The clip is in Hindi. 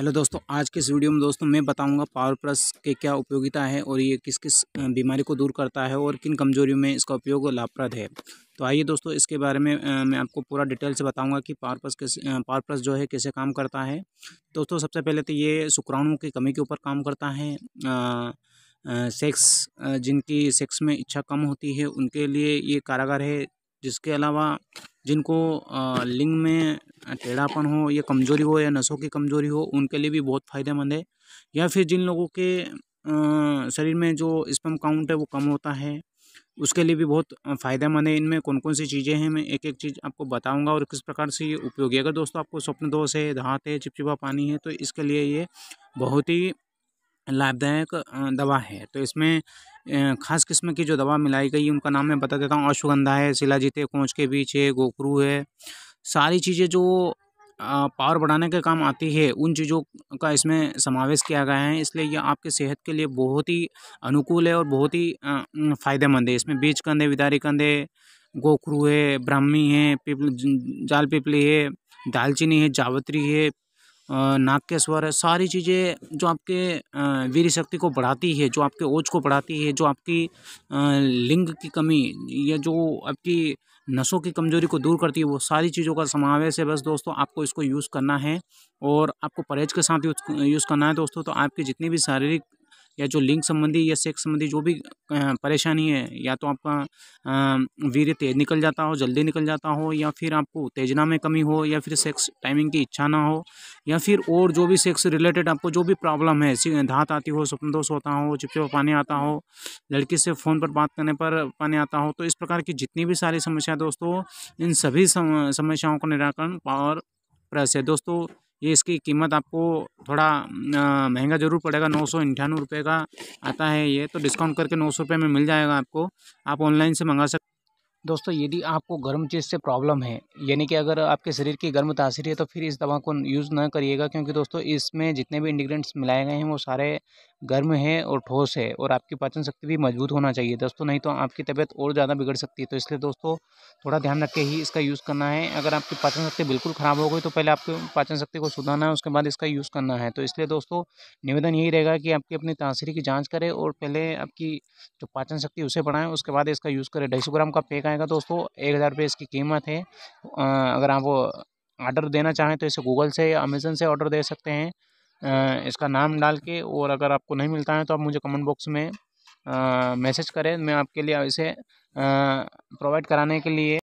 हेलो दोस्तों आज के इस वीडियो में दोस्तों मैं बताऊंगा पावर प्लस के क्या उपयोगिता है और ये किस किस बीमारी को दूर करता है और किन कमजोरियों में इसका उपयोग लाभप्रद है तो आइए दोस्तों इसके बारे में मैं आपको पूरा डिटेल से बताऊंगा कि पावर प्लस किस पावर प्लस जो है कैसे काम करता है दोस्तों सबसे पहले तो ये शुक्राणुओं की कमी के ऊपर काम करता है आ, आ, सेक्स जिनकी सेक्स में इच्छा कम होती है उनके लिए ये कारागार है जिसके अलावा जिनको लिंग में टेढ़ापन हो या कमज़ोरी हो या नसों की कमज़ोरी हो उनके लिए भी बहुत फ़ायदेमंद है या फिर जिन लोगों के शरीर में जो स्पम काउंट है वो कम होता है उसके लिए भी बहुत फ़ायदेमंद है इनमें कौन कौन सी चीज़ें हैं मैं एक एक चीज़ आपको बताऊंगा और किस प्रकार से ये उपयोगी है अगर दोस्तों आपको स्वप्न दोष है धात है चिपचिपा पानी है तो इसके लिए ये बहुत ही लाभदायक दवा है तो इसमें खास किस्म की जो दवा मिलाई गई उनका नाम मैं बता देता हूँ अश्वगंधा है शिलाजीत है कोच के बीच है गोखरू है सारी चीज़ें जो पावर बढ़ाने के काम आती है उन चीज़ों का इसमें समावेश किया गया है इसलिए यह आपके सेहत के लिए बहुत ही अनुकूल है और बहुत ही फ़ायदेमंद है इसमें बीज कंधे विदारी कंधे गोखरू है ब्राह्मी है पिपल जाल पिपली है दालचीनी है जावत्री है नाक के स्वर है सारी चीज़ें जो आपके वीर शक्ति को बढ़ाती है जो आपके ओज को बढ़ाती है जो आपकी लिंग की कमी या जो आपकी नसों की कमज़ोरी को दूर करती है वो सारी चीज़ों का समावेश है बस दोस्तों आपको इसको यूज़ करना है और आपको परहेज के साथ यूज़ करना है दोस्तों तो आपकी जितनी भी शारीरिक या जो लिंग संबंधी या सेक्स संबंधी जो भी परेशानी है या तो आपका वीर्य तेज निकल जाता हो जल्दी निकल जाता हो या फिर आपको उत्तेजना में कमी हो या फिर सेक्स टाइमिंग की इच्छा ना हो या फिर और जो भी सेक्स रिलेटेड आपको जो भी प्रॉब्लम है धात आती हो स्वप्न दोष होता हो चिपचिप पानी आता हो लड़की से फ़ोन पर बात करने पर पानी आता हो तो इस प्रकार की जितनी भी सारी समस्या दोस्तों इन सभी समस्याओं का निराकरण और प्रेस है दोस्तों ये इसकी कीमत आपको थोड़ा महंगा ज़रूर पड़ेगा नौ सौ अंठानवे रुपये का आता है ये तो डिस्काउंट करके नौ सौ रुपये में मिल जाएगा आपको आप ऑनलाइन से मंगा सकते दोस्तों यदि आपको गर्म चीज़ से प्रॉब्लम है यानी कि अगर आपके शरीर की गर्म तासीर है तो फिर इस दवा को यूज़ ना करिएगा क्योंकि दोस्तों इसमें जितने भी इंग्रीडियंट्स मिलाए गए हैं वो सारे गर्म है और ठोस है और आपकी पाचन शक्ति भी मजबूत होना चाहिए दोस्तों नहीं तो आपकी तबीयत और ज़्यादा बिगड़ सकती है तो इसलिए दोस्तों थोड़ा ध्यान रख के ही इसका यूज़ करना है अगर आपकी पाचन शक्ति बिल्कुल ख़राब हो गई तो पहले आपको पाचन शक्ति को सुधारना है उसके बाद इसका यूज़ करना है तो इसलिए दोस्तों निवेदन यही रहेगा कि आपकी अपनी तासीरी की जाँच करें और पहले आपकी जो पाचन शक्ति उसे बढ़ाएँ उसके बाद इसका यूज़ करें ढाई ग्राम का पैक आएगा दोस्तों एक हज़ार इसकी कीमत है अगर आप ऑर्डर देना चाहें तो इसे गूगल से या अमेज़न से ऑर्डर दे सकते हैं इसका नाम डाल के और अगर आपको नहीं मिलता है तो आप मुझे कमेंट बॉक्स में मैसेज करें मैं आपके लिए इसे प्रोवाइड कराने के लिए